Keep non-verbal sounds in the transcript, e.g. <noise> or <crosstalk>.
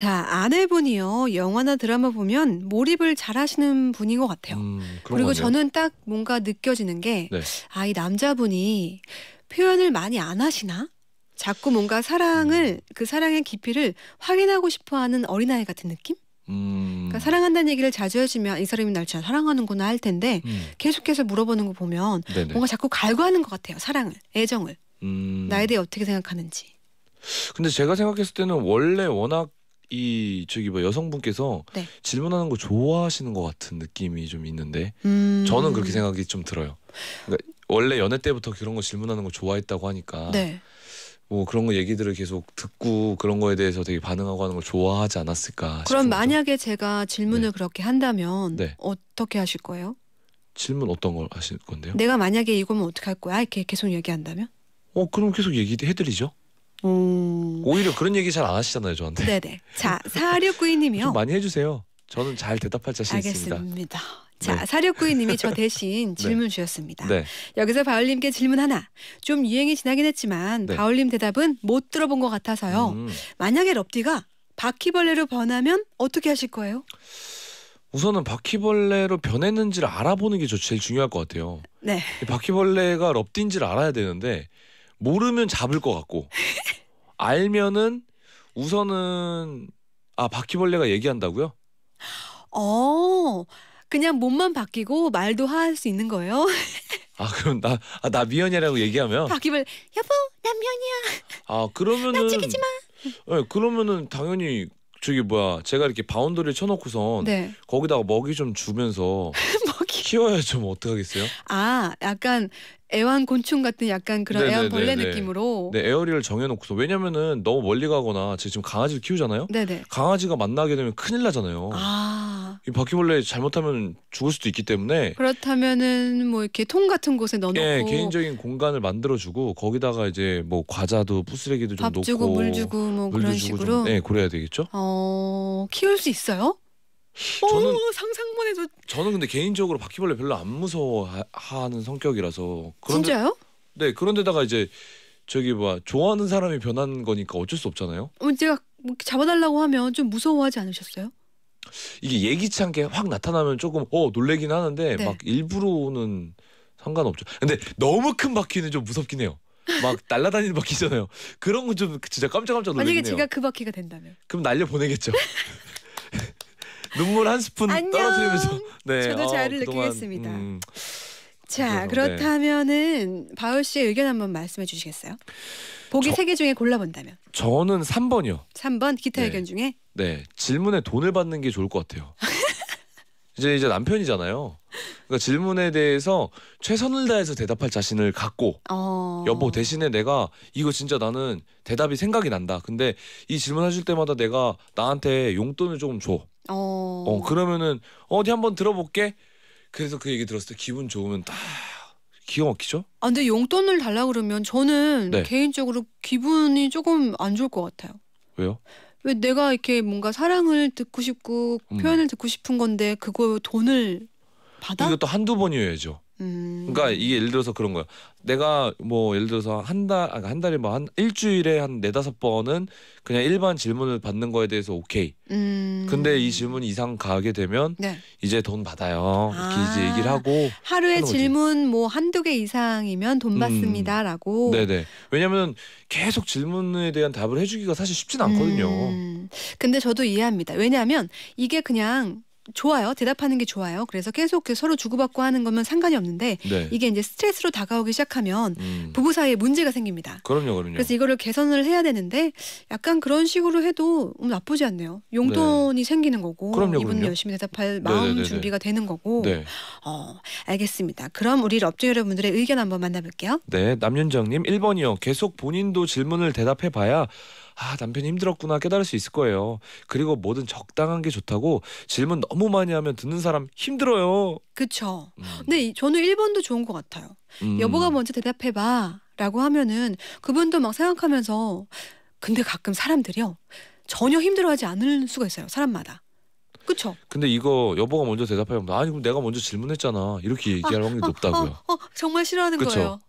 자, 아내분이요. 영화나 드라마 보면 몰입을 잘하시는 분인 것 같아요. 음, 그리고 거네요. 저는 딱 뭔가 느껴지는 게, 네. 아, 이 남자분이 표현을 많이 안 하시나? 자꾸 뭔가 사랑을, 음. 그 사랑의 깊이를 확인하고 싶어 하는 어린아이 같은 느낌? 음. 그러니까 사랑한다는 얘기를 자주 해주면 이 사람이 날 진짜 사랑하는구나 할 텐데 음. 계속해서 물어보는 거 보면 네네. 뭔가 자꾸 갈구하는 것 같아요. 사랑을, 애정을. 음. 나에 대해 어떻게 생각하는지. 근데 제가 생각했을 때는 원래 워낙 이 저기 뭐 여성분께서 네. 질문하는 거 좋아하시는 것 같은 느낌이 좀 있는데 음... 저는 그렇게 생각이 좀 들어요. 그러니까 원래 연애 때부터 그런 거 질문하는 거 좋아했다고 하니까 네. 뭐 그런 거 얘기들을 계속 듣고 그런 거에 대해서 되게 반응하고 하는 걸 좋아하지 않았을까. 그럼 싶어서. 만약에 제가 질문을 네. 그렇게 한다면 네. 어떻게 하실 거예요? 질문 어떤 걸 하실 건데요? 내가 만약에 이거면 어떻게 할 거야? 이렇게 계속 얘기한다면? 어 그럼 계속 얘기해드리죠. 음. 오히려 그런 얘기 잘 안 하시잖아요 저한테. 네네. 자 <laughs> 사육구이님이요. 많이 해주세요. 저는 잘 대답할 자신 알겠습니다. 있습니다. 네. 자, 사력구이님이 네. 저 대신 <laughs> 네. 질문 네. 주셨습니다. 네. 여기서 바울님께 질문 하나. 좀 유행이 지나긴 했지만 네. 바울님 대답은 못 들어본 것 같아서요. 음. 만약에 럽디가 바퀴벌레로 변하면 어떻게 하실 거예요? 우선은 바퀴벌레로 변했는지를 알아보는 게저 제일 중요할 것 같아요. 네. 바퀴벌레가 럽디인지를 알아야 되는데 모르면 잡을 것 같고 알면은 우선은 아 바퀴벌레가 얘기한다고요? 어 그냥 몸만 바뀌고 말도 할 수 있는 거예요? 아 그럼 나나 아, 나 미연이라고 얘기하면 바퀴벌 레 여보 난 미연이야. 아 그러면은 나 찍히지 마. 네, 그러면은 당연히 저기 뭐야 제가 이렇게 바운더리를 쳐놓고선 네. 거기다가 먹이 좀 주면서 <laughs> 먹이. 키워야 좀 뭐 어떡하겠어요? 아 약간 애완곤충 같은 약간 그런 네네네네. 네, 애완벌레 네, 네. 느낌으로 네, 에어리를 정해놓고서 왜냐면은 너무 멀리 가거나 제가 지금 강아지를 키우잖아요. 네네. 강아지가 만나게 되면 큰일 나잖아요. 아. 이 바퀴벌레 잘못하면 죽을 수도 있기 때문에 그렇다면은 뭐 이렇게 통 같은 곳에 넣어놓고 예, 개인적인 공간을 만들어주고 거기다가 이제 뭐 과자도 부스레기도 좀밥 놓고 주고 물 주고 뭐 그런 식으로 좀, 예, 그래야 되겠죠. 어 키울 수 있어요? 저는 저는 근데 개인적으로 바퀴벌레 별로 안 무서워하는 성격이라서 그런데, 진짜요? 네 그런데다가 이제 저기 뭐 좋아하는 사람이 변한 거니까 어쩔 수 없잖아요. 어, 제가 뭐 잡아달라고 하면 좀 무서워하지 않으셨어요? 이게 예기치 않게 확 나타나면 조금 어 놀래긴 하는데 네. 막 일부러는 상관없죠. 근데 너무 큰 바퀴는 좀 무섭긴 해요. 막 <laughs> 날아다니는 바퀴잖아요. 그런 건 좀 진짜 깜짝깜짝 놀라네요. 만약에 제가 그 바퀴가 된다면. 그럼 날려 보내겠죠. <laughs> 눈물 한 스푼 떨어뜨리면서 <laughs> 네. 저도 어, 자유를 느끼겠습니다. 음. 자그렇다면은 네. 바울 씨의 의견 한번 말씀해 주시겠어요? 보기 세 개 중에 골라본다면 저는 3번이요. 3번 기타 네. 의견 중에 네 질문에 돈을 받는 게 좋을 것 같아요. <laughs> 이제 이제 남편이잖아요. 그러니까 질문에 대해서 최선을 다해서 대답할 자신을 갖고 어... 여보 대신에 내가 이거 진짜 나는 대답이 생각이 난다. 근데 이 질문하실 때마다 내가 나한테 용돈을 조금 줘. 어... 어 그러면은 어디 한번 들어볼게. 그래서 그 얘기 들었을 때 기분 좋으면 딱 기가 막히죠? 아, 근데 용돈을 달라 그러면 저는 네. 개인적으로 기분이 조금 안 좋을 것 같아요. 왜요? 왜 내가 이렇게 뭔가 사랑을 듣고 싶고 음. 표현을 듣고 싶은 건데 그거 돈을 받아? 이것도 한두 번이어야죠. 음. 그러니까 이게 예를 들어서 그런 거예요. 내가 뭐 예를 들어서 한 달, 아한 달에 뭐 한 일주일에 한 네다섯 번은 그냥 일반 질문을 받는 거에 대해서 오케이. 음. 근데 이 질문 이상 가게 되면 네. 이제 돈 받아요. 이렇게 아. 이제 얘기를 하고 하루에 질문 뭐 한두 개 이상이면 돈 음. 받습니다라고. 음. 네네. 왜냐면은 계속 질문에 대한 답을 해주기가 사실 쉽진 않거든요. 음. 근데 저도 이해합니다. 왜냐하면 이게 그냥 좋아요. 대답하는 게 좋아요. 그래서 계속 그 서로 주고받고 하는 거면 상관이 없는데 네. 이게 이제 스트레스로 다가오기 시작하면 음. 부부 사이에 문제가 생깁니다. 그럼요, 그럼요. 그래서 이거를 개선을 해야 되는데 약간 그런 식으로 해도 음, 나쁘지 않네요. 용돈이 네. 생기는 거고 이분은 열심히 대답할 네, 마음 네네네네. 네, 네. 준비가 되는 거고. 네. 어, 알겠습니다. 그럼 우리 업주 여러분들의 의견 한번 만나볼게요. 네, 남윤정님 1번이요. 계속 본인도 질문을 대답해봐야 아, 남편이 힘들었구나 깨달을 수 있을 거예요. 그리고 뭐든 적당한 게 좋다고 질문 너무 많이 하면 듣는 사람 힘들어요. 그쵸. 음. 근데 저는 1번도 좋은 것 같아요. 음. 여보가 먼저 대답해봐. 라고 하면은 그분도 막 생각하면서 근데 가끔 사람들이요. 전혀 힘들어하지 않을 수가 있어요. 사람마다. 그쵸? 근데 이거 여보가 먼저 대답하면 아니 그럼 내가 먼저 질문했잖아 이렇게 얘기할 아, 확률이 아, 높다고요. 아, 정말 싫어하는 그쵸? 거예요.